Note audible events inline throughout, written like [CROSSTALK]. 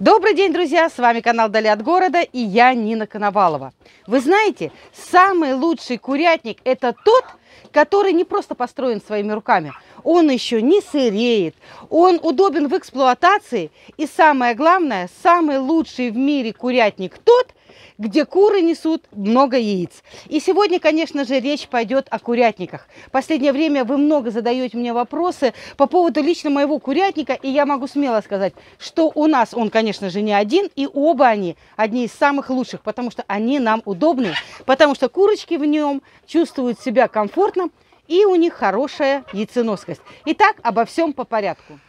Добрый день, друзья! С вами канал Дали от города и я Нина Коновалова. Вы знаете, самый лучший курятник – это тот, который не просто построен своими руками. Он еще не сыреет, он удобен в эксплуатации и самое главное, самый лучший в мире курятник тот, где куры несут много яиц. И сегодня, конечно же, речь пойдет о курятниках. Последнее время вы много задаете мне вопросы по поводу лично моего курятника, и я могу смело сказать, что у нас он, конечно же, не один, и оба они одни из самых лучших, потому что они нам удобны, потому что курочки в нем чувствуют себя комфортно, и у них хорошая яйценоскость. Итак, обо всем по порядку.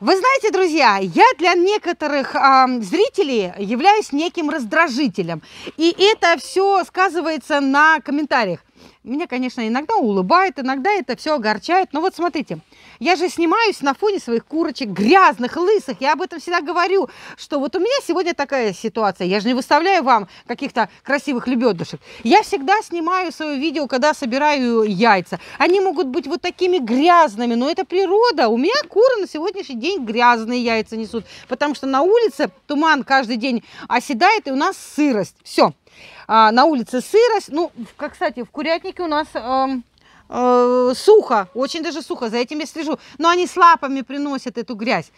Вы знаете, друзья, я для некоторых э, зрителей являюсь неким раздражителем. И это все сказывается на комментариях. Меня, конечно, иногда улыбает, иногда это все огорчает. Но вот смотрите, я же снимаюсь на фоне своих курочек, грязных, лысых. Я об этом всегда говорю, что вот у меня сегодня такая ситуация. Я же не выставляю вам каких-то красивых лебедушек. Я всегда снимаю свое видео, когда собираю яйца. Они могут быть вот такими грязными, но это природа. У меня куры на сегодняшний день грязные яйца несут, потому что на улице туман каждый день оседает, и у нас сырость. Все. А, на улице сырость. Ну, как, кстати, в курятнике у нас... Эм, Э, сухо, очень даже сухо, за этим я слежу. Но они с лапами приносят эту грязь.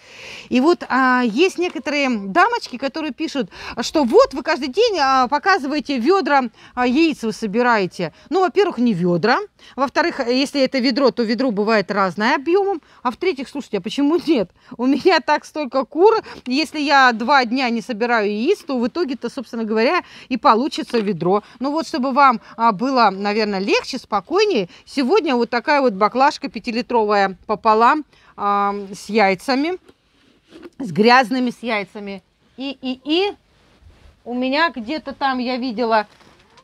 И вот э, есть некоторые дамочки, которые пишут, что вот вы каждый день э, показываете ведра, э, яиц вы собираете. Ну, во-первых, не ведра. Во-вторых, если это ведро, то ведро бывает разное объемом. А в-третьих, слушайте, а почему нет? У меня так столько кур. Если я два дня не собираю яиц, то в итоге-то, собственно говоря, и получится ведро. Ну вот, чтобы вам было, наверное, легче, спокойнее, сегодня сегодня вот такая вот баклажка пятилитровая пополам а, с яйцами, с грязными с яйцами. И, и, и у меня где-то там я видела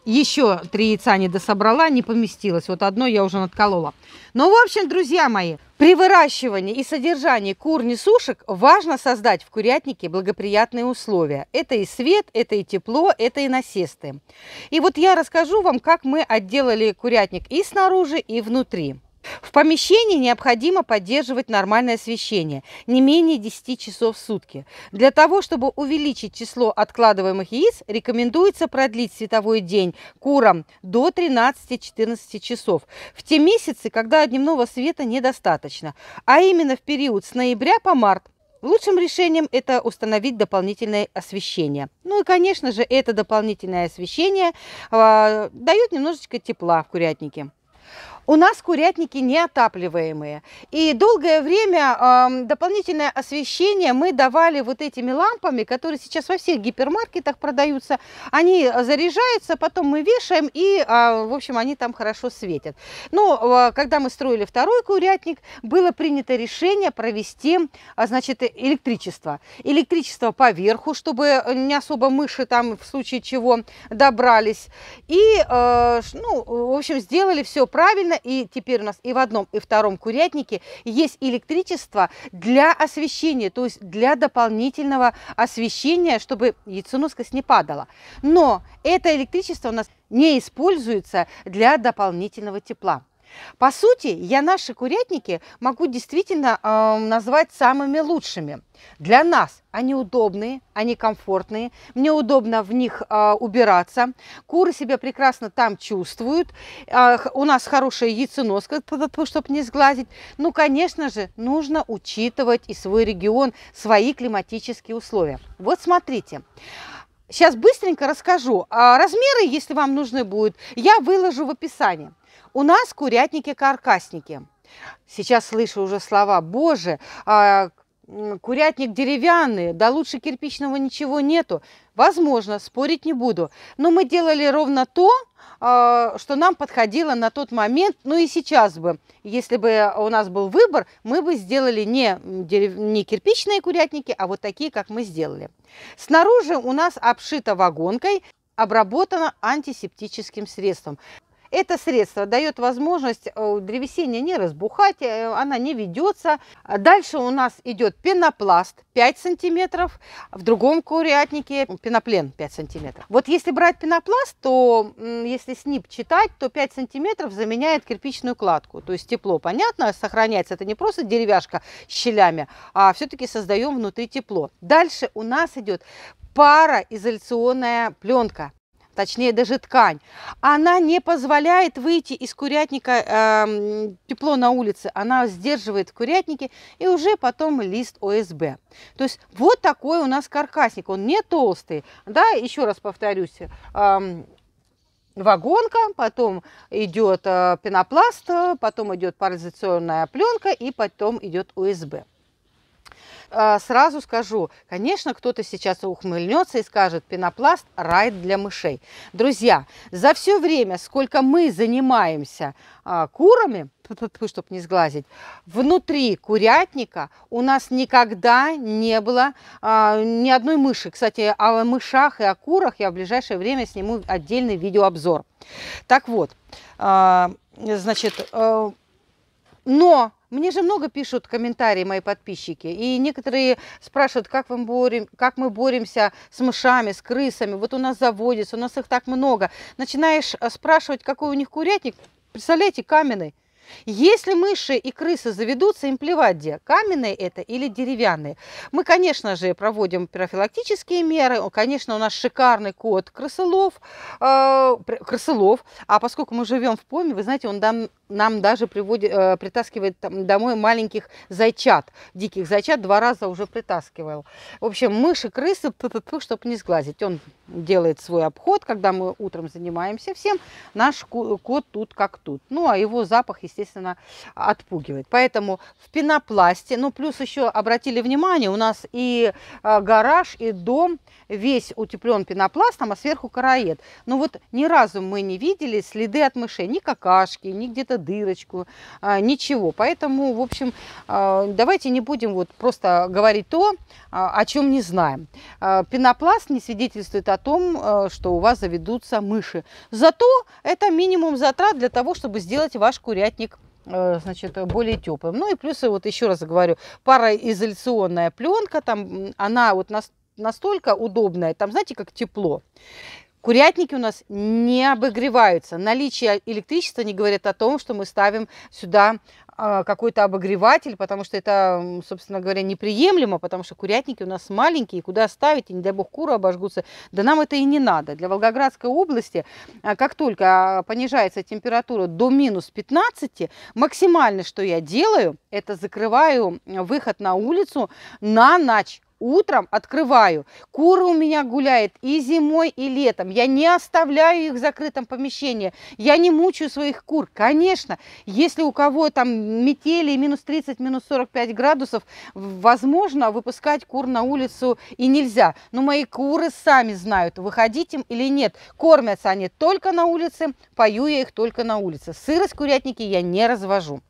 еще три яйца не дособрала, не поместилось. Вот одно я уже надколола. Ну, в общем, друзья мои, при выращивании и содержании кур несушек важно создать в курятнике благоприятные условия. Это и свет, это и тепло, это и насесты. И вот я расскажу вам, как мы отделали курятник и снаружи, и внутри. В помещении необходимо поддерживать нормальное освещение не менее 10 часов в сутки. Для того, чтобы увеличить число откладываемых яиц, рекомендуется продлить световой день курам до 13-14 часов в те месяцы, когда дневного света недостаточно, а именно в период с ноября по март. Лучшим решением это установить дополнительное освещение. Ну и, конечно же, это дополнительное освещение э, дает немножечко тепла в курятнике. У нас курятники неотапливаемые. И долгое время э, дополнительное освещение мы давали вот этими лампами, которые сейчас во всех гипермаркетах продаются. Они э, заряжаются, потом мы вешаем, и, э, в общем, они там хорошо светят. Но ну, э, а, когда мы строили второй курятник, было принято решение провести, э, значит, электричество. Электричество по верху, чтобы э, не особо мыши там в случае чего добрались. И, э, ну, в общем, сделали все правильно и теперь у нас и в одном, и втором курятнике есть электричество для освещения, то есть для дополнительного освещения, чтобы яйценоскость не падала. Но это электричество у нас не используется для дополнительного тепла. По сути, я наши курятники могу действительно э, назвать самыми лучшими. Для нас они удобные, они комфортные, мне удобно в них э, убираться. Куры себя прекрасно там чувствуют. Э, у нас хорошая яйценоска, чтобы не сглазить. Ну, конечно же, нужно учитывать и свой регион, свои климатические условия. Вот смотрите. Сейчас быстренько расскажу. А, размеры, если вам нужны будут, я выложу в описании. У нас курятники-каркасники. Сейчас слышу уже слова «Боже, а, курятник деревянный, да лучше кирпичного ничего нету». Возможно, спорить не буду. Но мы делали ровно то, а, что нам подходило на тот момент, ну и сейчас бы. Если бы у нас был выбор, мы бы сделали не, дерев... не кирпичные курятники, а вот такие, как мы сделали. Снаружи у нас обшито вагонкой, обработано антисептическим средством. Это средство дает возможность э, древесине не разбухать, э, она не ведется. Дальше у нас идет пенопласт 5 сантиметров, в другом курятнике пеноплен 5 сантиметров. Вот если брать пенопласт, то если СНИП читать, то 5 сантиметров заменяет кирпичную кладку. То есть тепло, понятно, сохраняется. Это не просто деревяшка с щелями, а все-таки создаем внутри тепло. Дальше у нас идет пароизоляционная пленка точнее даже ткань, она не позволяет выйти из курятника э, тепло на улице, она сдерживает курятники и уже потом лист ОСБ. То есть вот такой у нас каркасник, он не толстый, да, еще раз повторюсь, э, вагонка, потом идет э, пенопласт, потом идет парализационная пленка и потом идет ОСБ. А, сразу скажу, конечно, кто-то сейчас ухмыльнется и скажет, пенопласт – рай для мышей. Друзья, за все время, сколько мы занимаемся а, курами, [LAUGHS] чтобы не сглазить, внутри курятника у нас никогда не было а, ни одной мыши. Кстати, о мышах и о курах я в ближайшее время сниму отдельный видеообзор. Так вот, значит, э, но мне же много пишут комментарии мои подписчики, и некоторые спрашивают, как, мы борем, как мы боремся с мышами, с крысами, вот у нас заводится, у нас их так много. Начинаешь э, спрашивать, какой у них курятник, представляете, каменный. Если мыши и крысы заведутся, им плевать где, каменные это или деревянные. Мы, конечно же, проводим профилактические меры. Конечно, у нас шикарный кот крысолов, э, крысолов. А поскольку мы живем в поме, вы знаете, он нам нам даже приводит, э, притаскивает домой маленьких зайчат, диких зайчат, два раза уже притаскивал. В общем, мыши, крысы, ту -ту -ту, чтобы не сглазить. Он делает свой обход, когда мы утром занимаемся всем, наш кот тут как тут. Ну, а его запах, естественно, отпугивает. Поэтому в пенопласте, ну, плюс еще обратили внимание, у нас и э, гараж, и дом весь утеплен пенопластом, а сверху караед. Но вот ни разу мы не видели следы от мышей, ни какашки, ни где-то дырочку, а, ничего. Поэтому, в общем, а, давайте не будем вот просто говорить то, а, о чем не знаем. Пенопласт не свидетельствует о том, что у вас заведутся мыши. Зато это минимум затрат для того, чтобы сделать ваш курятник э, значит, более теплым. Ну и плюс, вот еще раз говорю, пароизоляционная пленка, там, она вот настолько удобная, там, знаете, как тепло. Курятники у нас не обогреваются. Наличие электричества не говорит о том, что мы ставим сюда а, какой-то обогреватель, потому что это, собственно говоря, неприемлемо, потому что курятники у нас маленькие, куда ставить, и не дай бог куры обожгутся. Да нам это и не надо. Для Волгоградской области, а, как только а, понижается температура до минус 15, максимально, что я делаю, это закрываю выход на улицу на ночь утром открываю. Куры у меня гуляют и зимой, и летом. Я не оставляю их в закрытом помещении. Я не мучаю своих кур. Конечно, если у кого там метели минус 30, минус 45 градусов, возможно, выпускать кур на улицу и нельзя. Но мои куры сами знают, выходить им или нет. Кормятся они только на улице, пою я их только на улице. Сырость курятники я не развожу.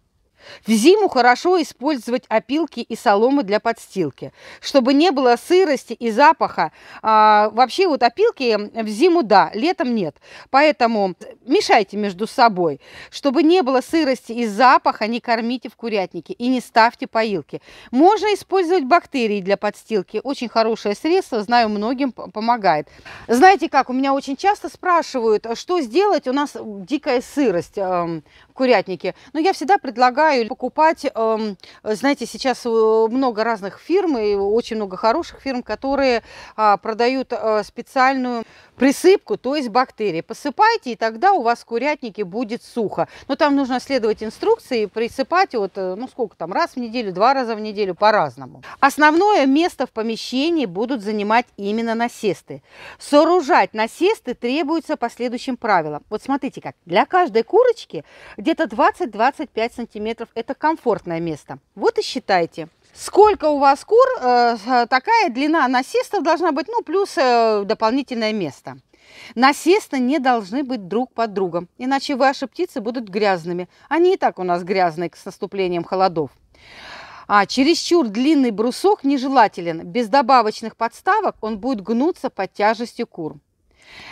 В зиму хорошо использовать опилки и соломы для подстилки, чтобы не было сырости и запаха. А, вообще вот опилки в зиму да, летом нет. Поэтому мешайте между собой. Чтобы не было сырости и запаха, не кормите в курятнике и не ставьте поилки. Можно использовать бактерии для подстилки. Очень хорошее средство, знаю, многим помогает. Знаете как, у меня очень часто спрашивают, что сделать, у нас дикая сырость эм, курятники. Но я всегда предлагаю покупать, эм, знаете, сейчас э, много разных фирм и очень много хороших фирм, которые а, продают э, специальную присыпку, то есть бактерии. Посыпайте, и тогда у вас в курятнике будет сухо. Но там нужно следовать инструкции и присыпать вот, э, ну сколько там, раз в неделю, два раза в неделю, по-разному. Основное место в помещении будут занимать именно насесты. Сооружать насесты требуется по следующим правилам. Вот смотрите как, для каждой курочки где-то 20-25 сантиметров. Это комфортное место. Вот и считайте. Сколько у вас кур, э, э, такая длина насестов должна быть, ну, плюс э, дополнительное место. Насесты не должны быть друг под другом, иначе ваши птицы будут грязными. Они и так у нас грязные с наступлением холодов. А чересчур длинный брусок нежелателен. Без добавочных подставок он будет гнуться под тяжестью кур.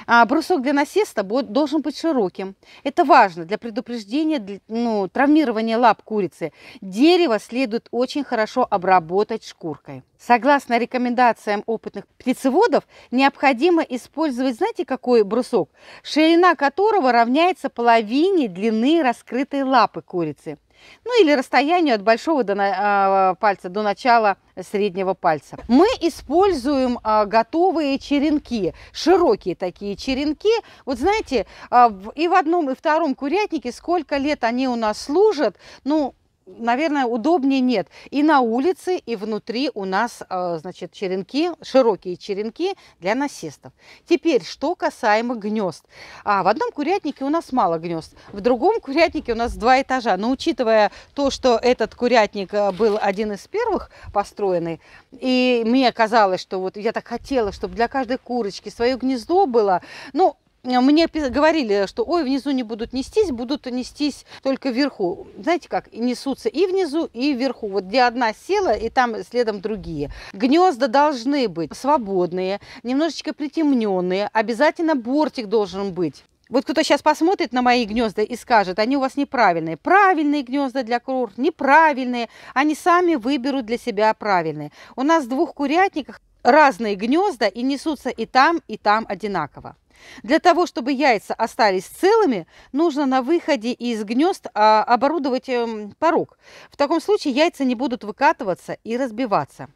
А, брусок для насеста должен быть широким. Это важно для предупреждения ну, травмирования лап курицы. Дерево следует очень хорошо обработать шкуркой. Согласно рекомендациям опытных птицеводов, необходимо использовать, знаете, какой брусок, ширина которого равняется половине длины раскрытой лапы курицы ну или расстоянию от большого до, э, пальца до начала среднего пальца. Мы используем э, готовые черенки, широкие такие черенки. Вот знаете, э, и в одном, и втором курятнике сколько лет они у нас служат, ну, наверное, удобнее нет. И на улице, и внутри у нас, э, значит, черенки, широкие черенки для насестов. Теперь, что касаемо гнезд. А, в одном курятнике у нас мало гнезд, в другом курятнике у нас два этажа. Но учитывая то, что этот курятник э, был один из первых построенный, и мне казалось, что вот я так хотела, чтобы для каждой курочки свое гнездо было, ну, Э, мне говорили, что ой, внизу не будут нестись, будут нестись только вверху. Знаете как, несутся и внизу, и вверху. Вот где одна села, и там следом другие. Гнезда должны быть свободные, немножечко притемненные, обязательно бортик должен быть. Вот кто-то сейчас посмотрит на мои гнезда и скажет, они у вас неправильные. Правильные гнезда для кур, неправильные. Они сами выберут для себя правильные. У нас в двух курятниках разные гнезда и несутся и там, и там одинаково. Для того, чтобы яйца остались целыми, нужно на выходе из гнезд а, оборудовать эм, порог. В таком случае яйца не будут выкатываться и разбиваться.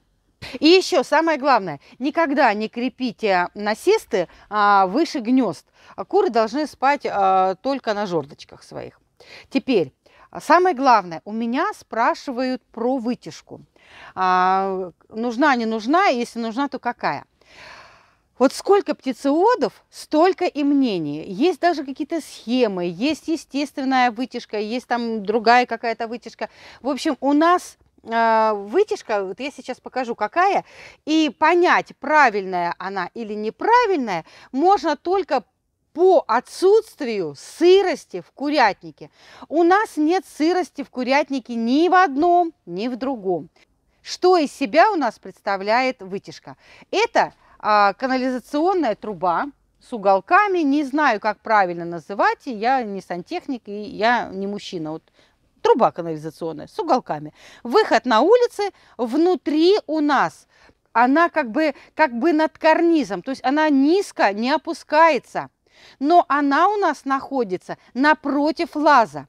И еще самое главное, никогда не крепите насесты а, выше гнезд. Куры должны спать а, только на жердочках своих. Теперь, самое главное, у меня спрашивают про вытяжку. нужна, не нужна, если нужна, то какая? Вот сколько птицеводов, столько и мнений. Есть даже какие-то схемы, есть естественная вытяжка, есть там другая какая-то вытяжка. В общем, у нас а, вытяжка, вот я сейчас покажу, какая, и понять, правильная она или неправильная, можно только по отсутствию сырости в курятнике. У нас нет сырости в курятнике ни в одном, ни в другом. Что из себя у нас представляет вытяжка? Это а, канализационная труба с уголками. Не знаю, как правильно называть, я не сантехник и я не мужчина. Вот труба канализационная с уголками. Выход на улице, внутри у нас она как бы, как бы над карнизом, то есть она низко не опускается, но она у нас находится напротив лаза.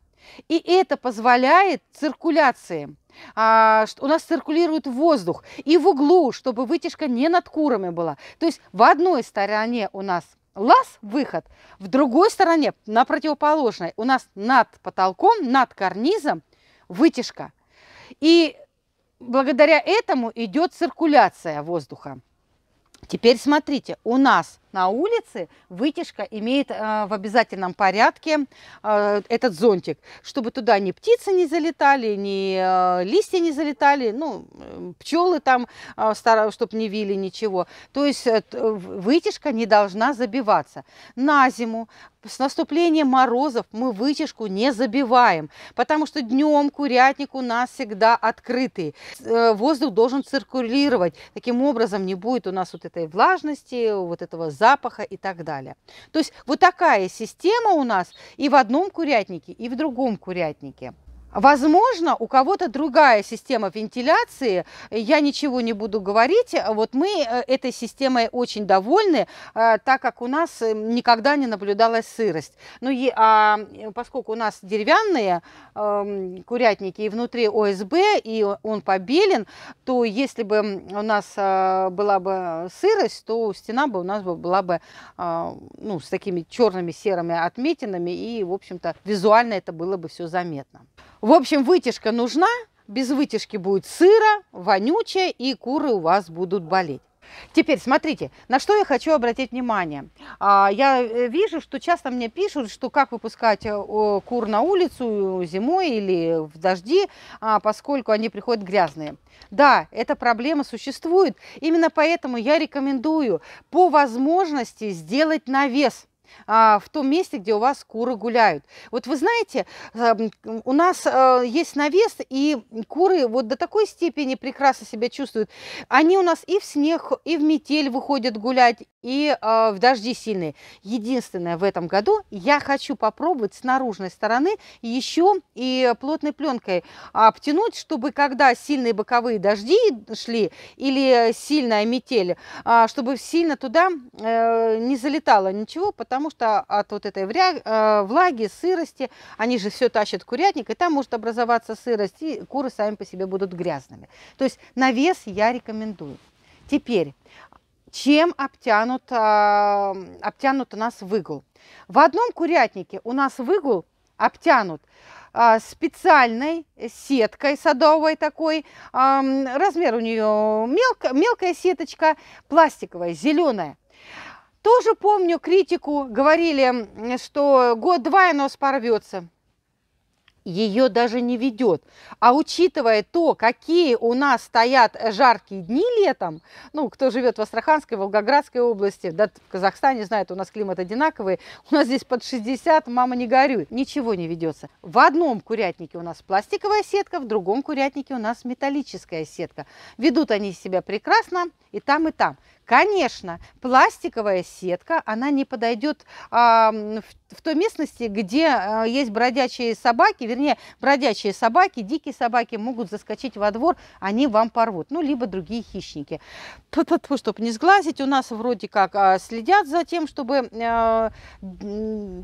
И это позволяет циркуляции а, у нас циркулирует воздух. И в углу, чтобы вытяжка не над курами была. То есть в одной стороне у нас лаз, выход, в другой стороне, на противоположной, у нас над потолком, над карнизом вытяжка. И благодаря этому идет циркуляция воздуха. Теперь смотрите, у нас на улице, вытяжка имеет э, в обязательном порядке э, этот зонтик, чтобы туда ни птицы не залетали, ни э, листья не залетали, ну, пчелы там, чтобы не вили ничего. То есть вытяжка не должна забиваться. На зиму с наступлением морозов мы вытяжку не забиваем, потому что днем курятник у нас всегда открытый. Воздух должен циркулировать. Таким образом не будет у нас вот этой влажности, вот этого запаха запаха и так далее. То есть вот такая система у нас и в одном курятнике, и в другом курятнике. Возможно, у кого-то другая система вентиляции, я ничего не буду говорить, вот мы э, этой системой очень довольны, э, так как у нас э, никогда не наблюдалась сырость. Ну и а, поскольку у нас деревянные э, курятники и внутри ОСБ, и он побелен, то если бы у нас была бы сырость, то стена бы у нас была бы э, ну, с такими черными серыми отметинами, и, в общем-то, визуально это было бы все заметно. В общем, вытяжка нужна, без вытяжки будет сыро, вонючее, и куры у вас будут болеть. Теперь смотрите, на что я хочу обратить внимание. А, я э, вижу, что часто мне пишут, что как выпускать э, кур на улицу э, зимой или в дожди, а, поскольку они приходят грязные. Да, эта проблема существует. Именно поэтому я рекомендую по возможности сделать навес а, в том месте, где у вас куры гуляют. Вот вы знаете, эм, у нас э, есть навес, и куры вот до такой степени прекрасно себя чувствуют. Они у нас и в снег, и в метель выходят гулять, и э, в дожди сильные. Единственное, в этом году я хочу попробовать с наружной стороны еще и плотной пленкой обтянуть, чтобы когда сильные боковые дожди шли или сильная метель, а, чтобы сильно туда э, не залетало ничего, потому потому что от вот этой э, влаги, сырости, они же все тащат курятник, и там может образоваться сырость, и куры сами по себе будут грязными. То есть навес я рекомендую. Теперь, чем обтянут, а, обтянут у нас выгул? В одном курятнике у нас выгул обтянут а, специальной сеткой садовой такой. Размер у нее мелко, мелкая сеточка, пластиковая, зеленая. Тоже помню критику, говорили, что год-два и нос порвется. Ее даже не ведет. А учитывая то, какие у нас стоят жаркие дни летом, ну, кто живет в Астраханской, Волгоградской области, да, в Казахстане знает, у нас климат одинаковый, у нас здесь под 60, мама не горюй, ничего не ведется. В одном курятнике у нас пластиковая сетка, в другом курятнике у нас металлическая сетка. Ведут они себя прекрасно и там, и там. Конечно, пластиковая сетка, она не подойдет а, в, в той местности, где а, есть бродячие собаки, вернее, бродячие собаки, дикие собаки могут заскочить во двор, они вам порвут, ну, либо другие хищники. Ту -ту -ту, чтобы не сглазить, у нас вроде как а, следят за тем, чтобы а,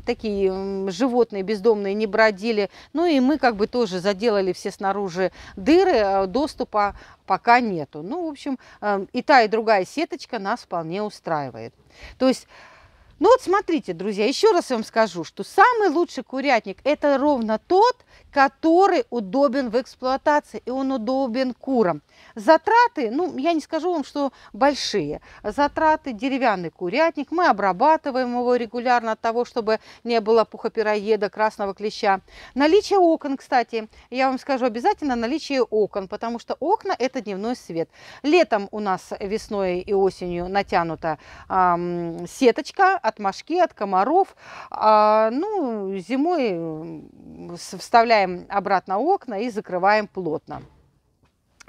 такие животные бездомные не бродили, ну, и мы как бы тоже заделали все снаружи дыры э, доступа пока нету. Ну, в общем, э, и та, и другая сеточка нас вполне устраивает. То есть ну вот смотрите, друзья, еще раз я вам скажу, что самый лучший курятник – это ровно тот, который удобен в эксплуатации, и он удобен курам. Затраты, ну, я не скажу вам, что большие. Затраты – деревянный курятник, мы обрабатываем его регулярно от того, чтобы не было пухопероеда, красного клеща. Наличие окон, кстати, я вам скажу обязательно наличие окон, потому что окна – это дневной свет. Летом у нас весной и осенью натянута эм, сеточка, от мошки, от комаров. А, ну, зимой вставляем обратно окна и закрываем плотно.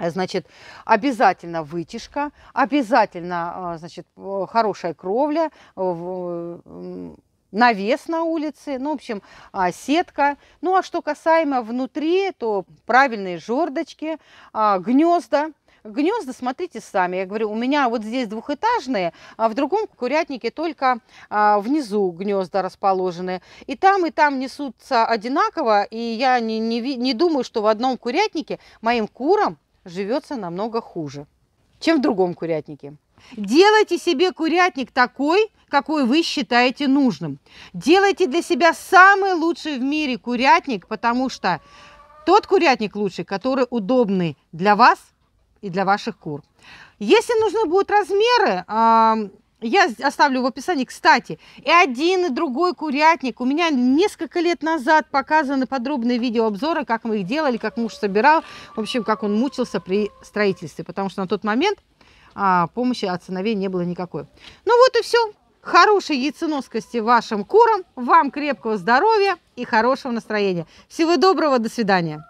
Значит, обязательно вытяжка, обязательно, а, значит, хорошая кровля, навес на улице, ну, в общем, а, сетка. Ну, а что касаемо внутри, то правильные жердочки, а, гнезда – гнезда смотрите сами. Я говорю, у меня вот здесь двухэтажные, а в другом курятнике только а, внизу гнезда расположены. И там, и там несутся одинаково, и я не, не, не думаю, что в одном курятнике моим курам живется намного хуже, чем в другом курятнике. Делайте себе курятник такой, какой вы считаете нужным. Делайте для себя самый лучший в мире курятник, потому что тот курятник лучший, который удобный для вас – и для ваших кур. Если нужны будут размеры, я оставлю в описании. Кстати, и один, и другой курятник. У меня несколько лет назад показаны подробные видеообзоры, как мы их делали, как муж собирал. В общем, как он мучился при строительстве. Потому что на тот момент а, помощи от сыновей не было никакой. Ну вот и все. Хорошей яйценоскости вашим курам, вам крепкого здоровья и хорошего настроения. Всего доброго, до свидания.